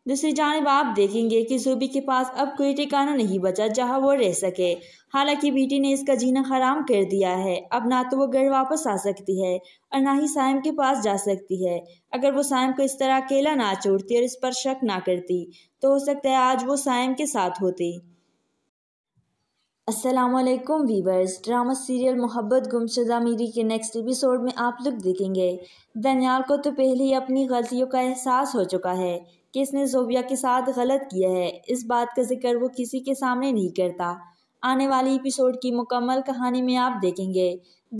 दूसरी जानब आप देखेंगे कि सूबी के पास अब कोई ठिकाना नहीं बचा जहां वो रह सके हालांकि बेटी ने इसका जीना हराम कर दिया है अब ना तो वो घर वापस आ सकती है और ना ही साइम के पास जा सकती है अगर वो साइम को इस तरह अकेला ना छोड़ती और इस पर शक ना करती तो हो सकता है आज वो साइम के साथ होती असलकम वीवर्स ड्रामा सीरियल मोहब्बत गुमशुदा मीरी के नेक्स्ट एपिसोड में आप लोग देखेंगे दनियाल को तो पहले ही अपनी गलतियों का एहसास हो चुका है कि इसने जोबिया के साथ गलत किया है इस बात का जिक्र वो किसी के सामने नहीं करता आने वाली एपिसोड की मुकम्मल कहानी में आप देखेंगे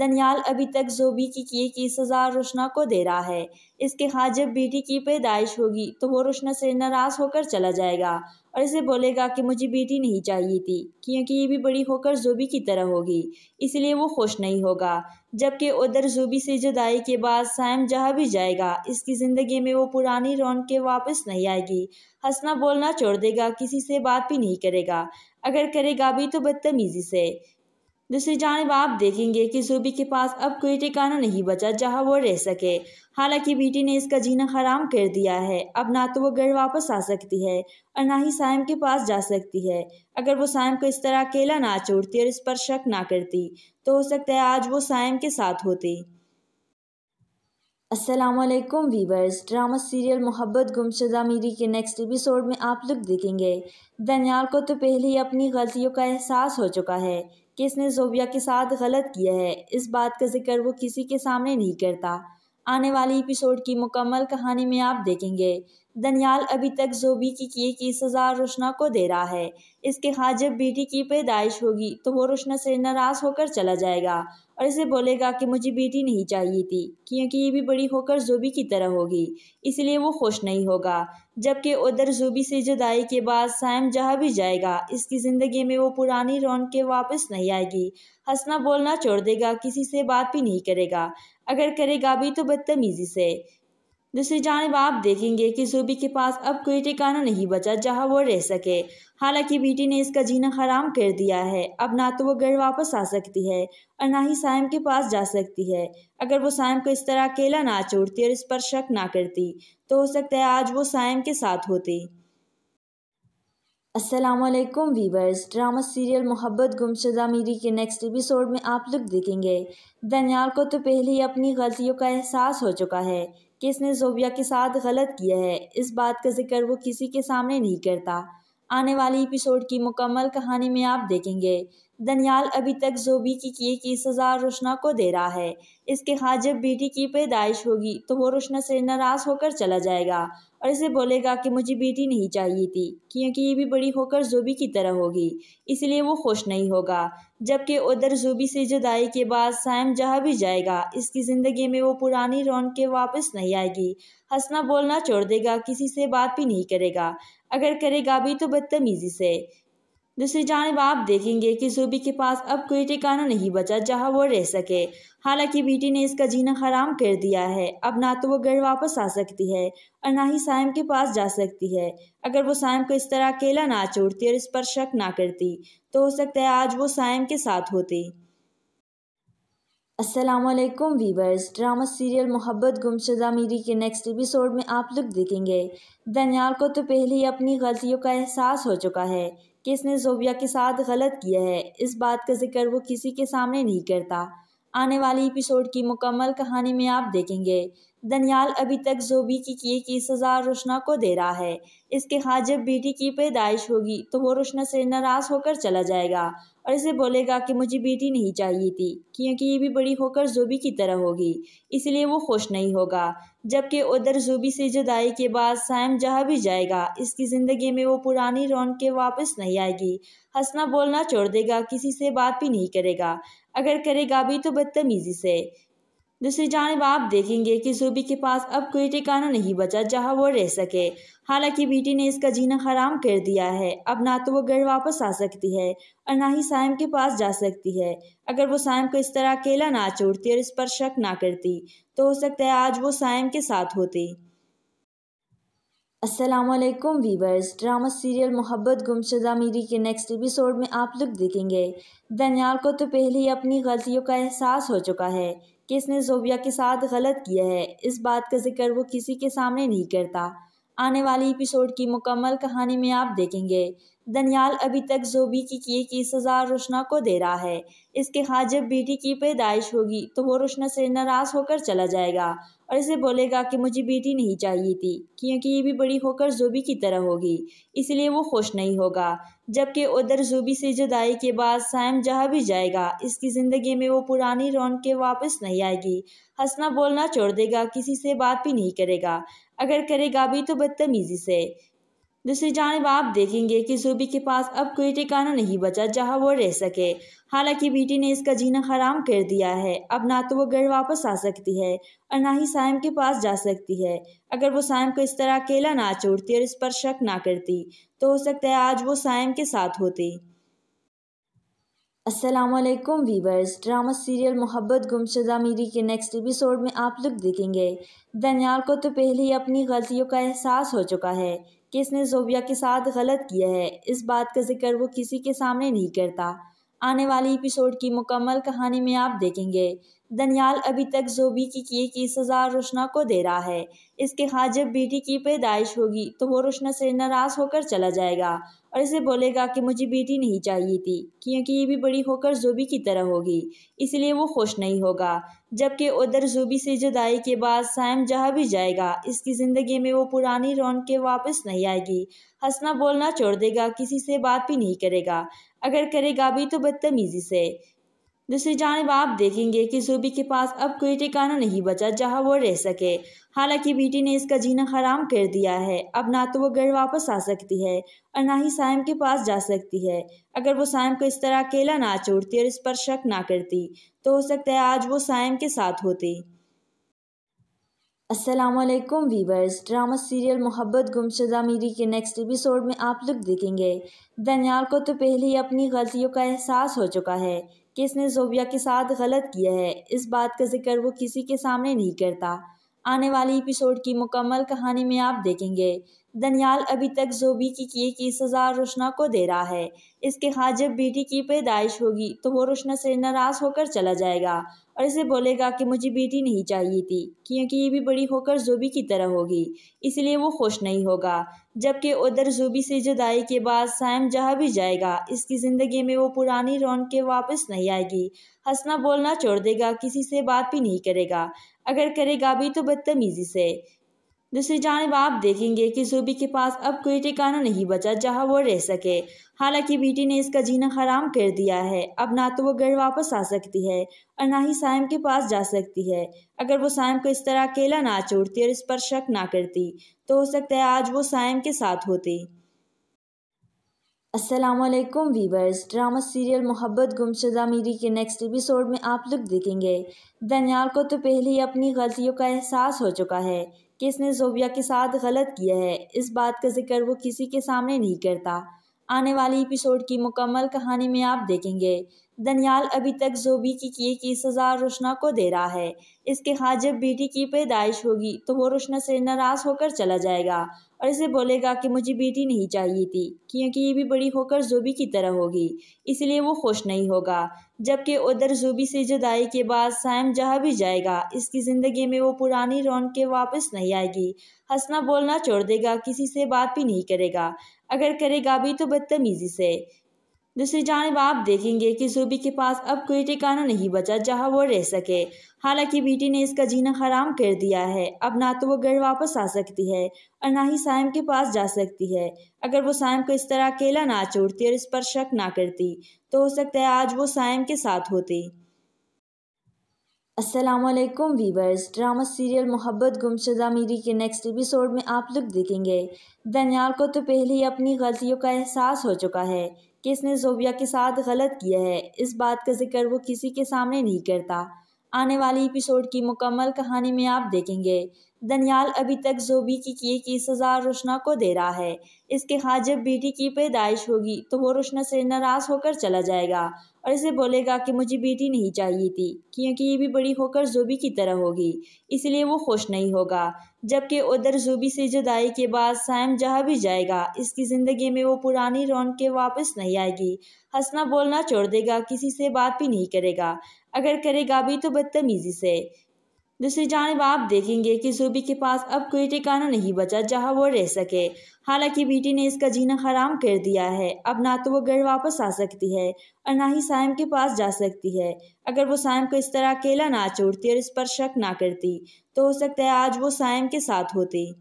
दनियाल अभी तक जोबी की किए की सज़ा रोशना को दे रहा है इसके खाद जब बेटी की पैदाइश होगी तो वो रोशना से नाराज़ होकर चला जाएगा और इसे बोलेगा कि मुझे बेटी नहीं चाहिए थी क्योंकि ये भी बड़ी होकर जूबी की तरह होगी इसलिए वो खुश नहीं होगा जबकि उधर जूबी से जुदाई के बाद सैम जहाँ भी जाएगा इसकी ज़िंदगी में वो पुरानी के वापस नहीं आएगी हंसना बोलना छोड़ देगा किसी से बात भी नहीं करेगा अगर करेगा भी तो बदतमीज़ी से दूसरी जानब आप देखेंगे कि सूबी के पास अब कोई ठिकाना नहीं बचा जहां वो रह सके हालांकि बीटी ने इसका जीना हराम कर दिया है अब ना तो वो घर वापस आ सकती है और ना ही साइम के पास जा सकती है अगर वो साइम को इस तरह अकेला ना छोड़ती और इस पर शक ना करती तो हो सकता है आज वो साइम के साथ होती असलकम वीवर्स ड्रामा सीरियल मोहब्बत गुमशुदा मीरी के नेक्स्ट एपिसोड में आप लोग देखेंगे दनियाल को तो पहले ही अपनी गलतियों का एहसास हो चुका है कि इसने जोबिया के साथ गलत किया है इस बात का जिक्र वो किसी के सामने नहीं करता आने वाली एपिसोड की मुकम्मल कहानी में आप देखेंगे दनियाल अभी तक जोबी की किए की सज़ा रोशना को दे रहा है इसके खास जब बेटी की पैदाइश होगी तो वो रोशना से नाराज़ होकर चला जाएगा और इसे बोलेगा कि मुझे बेटी नहीं चाहिए थी क्योंकि ये भी बड़ी होकर जूबी की तरह होगी इसलिए वो खुश नहीं होगा जबकि उधर जूबी से जुदाई के बाद सैम जहाँ भी जाएगा इसकी ज़िंदगी में वो पुरानी रौन के वापस नहीं आएगी हंसना बोलना छोड़ देगा किसी से बात भी नहीं करेगा अगर करेगा भी तो बदतमीज़ी से दूसरी जानब आप देखेंगे कि सूबी के पास अब कोई ठिकाना नहीं बचा जहां वो रह सके हालांकि बीटी ने इसका जीना हराम कर दिया है अब ना तो वो घर वापस आ सकती है और ना ही साइम के पास जा सकती है अगर वो साइम को इस तरह अकेला ना छोड़ती और इस पर शक ना करती तो हो सकता है आज वो साइम के साथ होती असलकम वीवर्स ड्रामा सीरियल मोहब्बत गुमशुदा मीरी के नेक्स्ट एपिसोड में आप लोग देखेंगे दनियाल को तो पहले ही अपनी गलतियों का एहसास हो चुका है कि इसने ज़ोबिया के साथ गलत किया है इस बात का ज़िक्र वो किसी के सामने नहीं करता आने वाली एपिसोड की मुकम्मल कहानी में आप देखेंगे दनियाल अभी तक जोबी की किए की सज़ा रोशना को दे रहा है इसके हाथ जब बेटी की पैदाइश होगी तो वो रोशना से नाराज़ होकर चला जाएगा और इसे बोलेगा कि मुझे बेटी नहीं चाहिए थी क्योंकि ये भी बड़ी होकर जोबी की तरह होगी इसलिए वो खुश नहीं होगा जबकि उधर जोबी से जुदाई के बाद सैम जहाँ भी जाएगा इसकी ज़िंदगी में वो पुरानी रौन के वापस नहीं आएगी हंसना बोलना छोड़ देगा किसी से बात भी नहीं करेगा अगर करेगा भी तो बदतमीजी से दूसरी जानब आप देखेंगे कि सूबी के पास अब कोई ठिकाना नहीं बचा जहां वो रह सके हालांकि बीटी ने इसका जीना हराम कर दिया है अब ना तो वो घर वापस आ सकती है और ना ही साइम के पास जा सकती है अगर वो साइम को इस तरह अकेला ना छोड़ती और इस पर शक ना करती तो हो सकता है आज वो साइम के साथ होती असलम वीवर्स ड्रामा सीरियल मोहब्बत गुमशुदा मीरी के नेक्स्ट एपिसोड में आप लोग देखेंगे दनियाल को तो पहले ही अपनी गलतियों का एहसास हो चुका है कि इसने जोबिया के साथ गलत किया है इस बात का जिक्र वो किसी के सामने नहीं करता आने वाली एपिसोड की मुकम्मल कहानी में आप देखेंगे दनियाल अभी तक जोबी की किए की सज़ा रोशना को दे रहा है इसके हाँ जब बेटी की पैदाइश होगी तो वो रोशना से नाराज़ होकर चला जाएगा और इसे बोलेगा कि मुझे बेटी नहीं चाहिए थी क्योंकि ये भी बड़ी होकर जूबी की तरह होगी इसलिए वो खुश नहीं होगा जबकि उधर जूबी से जुदाई के बाद सैम जहाँ भी जाएगा इसकी ज़िंदगी में वो पुरानी के वापस नहीं आएगी हंसना बोलना छोड़ देगा किसी से बात भी नहीं करेगा अगर करेगा भी तो बदतमीज़ी से दूसरी जानब आप देखेंगे कि सूबी के पास अब कोई ठिकाना नहीं बचा जहां वो रह सके हालांकि बीटी ने इसका जीना हराम कर दिया है अब ना तो वो घर वापस आ सकती है और ना ही साइम के पास जा सकती है अगर वो साइम को इस तरह अकेला ना छोड़ती और इस पर शक ना करती तो हो सकता है आज वो साइम के साथ होती असलकुम वीवर्स ड्रामा सीरियल मोहब्बत गुमशुदा मीरी के नेक्स्ट एपिसोड में आप लोग देखेंगे दनियाल को तो पहले ही अपनी गलतियों का एहसास हो चुका है कि इसने जोबिया के साथ गलत किया है इस बात का जिक्र वो किसी के सामने नहीं करता आने वाली एपिसोड की मुकम्मल कहानी में आप देखेंगे दनियाल अभी तक जोबी की किए की सजा रोशना को दे रहा है इसके हाथ जब बेटी की पैदाइश होगी तो वो रोशना से नाराज होकर चला जाएगा और इसे बोलेगा कि मुझे बेटी नहीं चाहिए थी क्योंकि ये भी बड़ी होकर जूबी की तरह होगी इसलिए वो खुश नहीं होगा जबकि उधर जूबी से जुदाई के बाद सैम जहाँ भी जाएगा इसकी ज़िंदगी में वो पुरानी रौन के वापस नहीं आएगी हंसना बोलना छोड़ देगा किसी से बात भी नहीं करेगा अगर करेगा भी तो बदतमीज़ी से दूसरी जानब आप देखेंगे कि सूबी के पास अब कोई ठिकाना नहीं बचा जहां वो रह सके हालांकि बीटी ने इसका जीना हराम कर दिया है अब ना तो वो घर वापस आ सकती है और ना ही साइम के पास जा सकती है अगर वो साइम को इस तरह अकेला ना छोड़ती और इस पर शक ना करती तो हो सकता है आज वो साइम के साथ होती असलकम वीवर्स ड्रामा सीरियल मोहब्बत गुमशुदा मीरी के नेक्स्ट एपिसोड में आप लोग देखेंगे दनियाल को तो पहले ही अपनी गलतियों का एहसास हो चुका है कि इसने जोबिया के साथ गलत किया है इस बात का जिक्र वो किसी के सामने नहीं करता आने वाली एपिसोड की मुकम्मल कहानी में आप देखेंगे दनियाल अभी तक जोबी की किए की सज़ा रोशना को दे रहा है इसके खास जब बेटी की पैदाइश होगी तो वो रोशना से नाराज़ होकर चला जाएगा और इसे बोलेगा कि मुझे बेटी नहीं चाहिए थी क्योंकि ये भी बड़ी होकर जूबी की तरह होगी इसलिए वो खुश नहीं होगा जबकि उधर जूबी से जुदाई के बाद सैम जहाँ भी जाएगा इसकी ज़िंदगी में वो पुरानी रौन के वापस नहीं आएगी हंसना बोलना छोड़ देगा किसी से बात भी नहीं करेगा अगर करेगा भी तो बदतमीज़ी से दूसरी जानब आप देखेंगे कि सूबी के पास अब कोई ठिकाना नहीं बचा जहां वो रह सके हालांकि बीटी ने इसका जीना हराम कर दिया है अब ना तो वो घर वापस आ सकती है और ना ही साइम के पास जा सकती है अगर वो साइम को इस तरह अकेला ना छोड़ती और इस पर शक ना करती तो हो सकता है आज वो साइम के साथ होती असलम वीवर्स ड्रामा सीरियल मोहब्बत गुमशुदा मीरी के नेक्स्ट एपिसोड में आप लोग देखेंगे दनियाल को तो पहले ही अपनी गलतियों का एहसास हो चुका है कि इसने जोबिया के साथ गलत किया है इस बात का जिक्र वो किसी के सामने नहीं करता आने वाली एपिसोड की मुकम्मल कहानी में आप देखेंगे दनियाल अभी तक जोबी की किए की सज़ा रोशना को दे रहा है इसके खाद जब बेटी की पैदाइश होगी तो वो रोशना से नाराज़ होकर चला जाएगा और इसे बोलेगा कि मुझे बेटी नहीं चाहिए थी क्योंकि ये भी बड़ी होकर जूबी की तरह होगी इसलिए वो खुश नहीं होगा जबकि उधर जूबी से जुदाई के बाद सैम जहाँ भी जाएगा इसकी ज़िंदगी में वो पुरानी रौन के वापस नहीं आएगी हंसना बोलना छोड़ देगा किसी से बात भी नहीं करेगा अगर करेगा भी तो बदतमीज़ी से दूसरी जानब आप देखेंगे कि सूबी के पास अब कोई ठिकाना नहीं बचा जहां वो रह सके हालांकि बीटी ने इसका जीना हराम कर दिया है अब ना तो वो घर वापस आ सकती है और ना ही साइम के पास जा सकती है अगर वो साइम को इस तरह अकेला ना छोड़ती और इस पर शक ना करती तो हो सकता है आज वो साइम के साथ होती असलकुम वीवर्स ड्रामा सीरियल मोहब्बत गुमशुदा मीरी के नेक्स्ट एपिसोड में आप लोग देखेंगे दनियाल को तो पहले ही अपनी गलतियों का एहसास हो चुका है कि इसने जोबिया के साथ गलत किया है इस बात का जिक्र वो किसी के सामने नहीं करता आने वाली एपिसोड की मुकम्मल कहानी में आप देखेंगे दनियाल अभी तक जोबी की किए की सज़ा रोशना को दे रहा है इसके खाद जब बेटी की पैदाइश होगी तो वो रोशना से नाराज़ होकर चला जाएगा और इसे बोलेगा कि मुझे बेटी नहीं चाहिए थी क्योंकि ये भी बड़ी होकर जूबी की तरह होगी इसलिए वो खुश नहीं होगा जबकि उधर जूबी से जुदाई के बाद सायम जहाँ भी जाएगा इसकी ज़िंदगी में वो पुरानी रौन के वापस नहीं आएगी हंसना बोलना छोड़ देगा किसी से बात भी नहीं करेगा अगर करेगा भी तो बदतमीज़ी से दूसरी जानब आप देखेंगे कि सूबी के पास अब कोई ठिकाना नहीं बचा जहां वो रह सके हालांकि बेटी ने इसका जीना हराम कर दिया है अब ना तो वो घर वापस आ सकती है और ना ही साइम के पास जा सकती है अगर वो साइम को इस तरह अकेला ना छोड़ती और इस पर शक ना करती तो हो सकता है आज वो साइम के साथ होती असलकम वीवर्स ड्रामा सीरियल मोहब्बत गुमशुदा मीरी के नेक्स्ट एपिसोड में आप लोग देखेंगे दनियाल को तो पहले ही अपनी गलतियों का एहसास हो चुका है कि इसने जोबिया के साथ गलत किया है इस बात का जिक्र वो किसी के सामने नहीं करता आने वाली एपिसोड की मुकम्मल कहानी में आप देखेंगे दनियाल अभी तक जोबी की किए की सज़ा रोशना को दे रहा है इसके खाद जब बेटी की पैदाइश होगी तो वो रोशना से नाराज़ होकर चला जाएगा और इसे बोलेगा कि मुझे बेटी नहीं चाहिए थी क्योंकि ये भी बड़ी होकर जूबी की तरह होगी इसलिए वो खुश नहीं होगा जबकि उधर जूबी से जुदाई के बाद सैम जहाँ भी जाएगा इसकी ज़िंदगी में वो पुरानी के वापस नहीं आएगी हंसना बोलना छोड़ देगा किसी से बात भी नहीं करेगा अगर करेगा भी तो बदतमीज़ी से दूसरी जानब आप देखेंगे कि सूबी के पास अब कोई ठिकाना नहीं बचा जहां वो रह सके हालांकि बीटी ने इसका जीना हराम कर दिया है अब ना तो वो घर वापस आ सकती है और ना ही साइम के पास जा सकती है अगर वो साइम को इस तरह अकेला ना छोड़ती और इस पर शक ना करती तो हो सकता है आज वो साइम के साथ होती